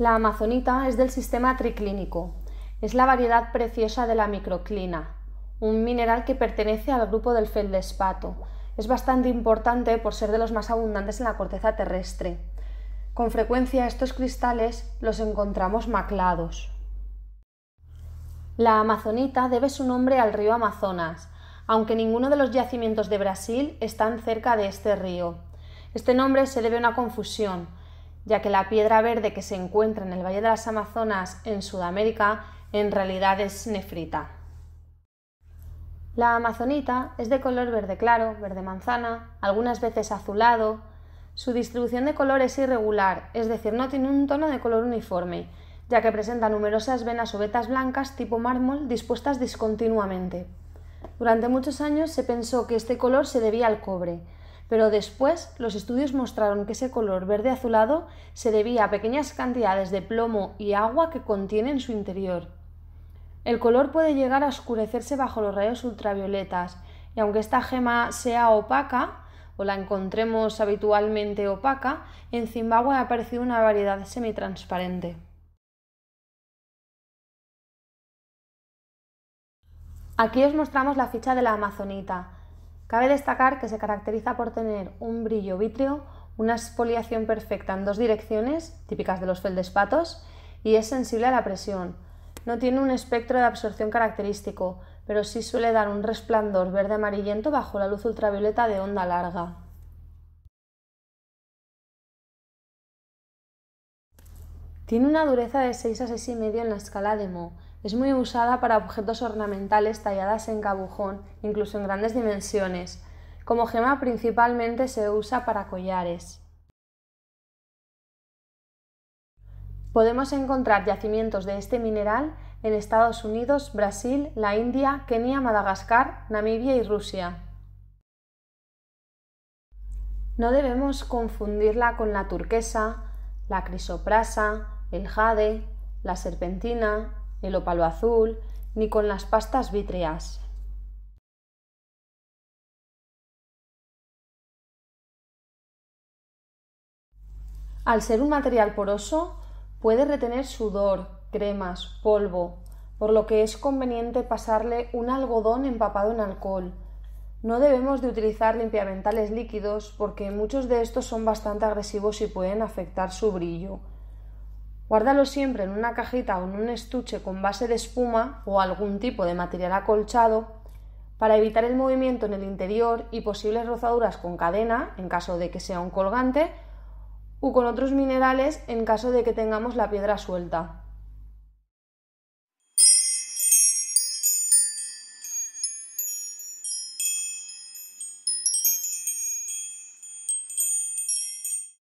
La amazonita es del sistema triclínico. Es la variedad preciosa de la microclina, un mineral que pertenece al grupo del feldespato. Es bastante importante por ser de los más abundantes en la corteza terrestre. Con frecuencia estos cristales los encontramos maclados. La amazonita debe su nombre al río Amazonas, aunque ninguno de los yacimientos de Brasil están cerca de este río. Este nombre se debe a una confusión ya que la piedra verde que se encuentra en el Valle de las Amazonas en Sudamérica en realidad es nefrita. La amazonita es de color verde claro, verde manzana, algunas veces azulado. Su distribución de color es irregular, es decir, no tiene un tono de color uniforme, ya que presenta numerosas venas o vetas blancas tipo mármol dispuestas discontinuamente. Durante muchos años se pensó que este color se debía al cobre, pero después los estudios mostraron que ese color verde azulado se debía a pequeñas cantidades de plomo y agua que contiene en su interior. El color puede llegar a oscurecerse bajo los rayos ultravioletas, y aunque esta gema sea opaca, o la encontremos habitualmente opaca, en Zimbabue ha aparecido una variedad semitransparente. Aquí os mostramos la ficha de la amazonita. Cabe destacar que se caracteriza por tener un brillo vítreo, una espoliación perfecta en dos direcciones, típicas de los feldespatos, y es sensible a la presión. No tiene un espectro de absorción característico, pero sí suele dar un resplandor verde amarillento bajo la luz ultravioleta de onda larga. Tiene una dureza de 6 a 6,5 en la escala de Mo es muy usada para objetos ornamentales talladas en cabujón, incluso en grandes dimensiones. Como gema principalmente se usa para collares. Podemos encontrar yacimientos de este mineral en Estados Unidos, Brasil, la India, Kenia, Madagascar, Namibia y Rusia. No debemos confundirla con la turquesa, la crisoprasa, el jade, la serpentina, el ópalo azul, ni con las pastas vítreas. Al ser un material poroso, puede retener sudor, cremas, polvo, por lo que es conveniente pasarle un algodón empapado en alcohol. No debemos de utilizar limpiamentales líquidos porque muchos de estos son bastante agresivos y pueden afectar su brillo. Guárdalo siempre en una cajita o en un estuche con base de espuma o algún tipo de material acolchado para evitar el movimiento en el interior y posibles rozaduras con cadena en caso de que sea un colgante o con otros minerales en caso de que tengamos la piedra suelta.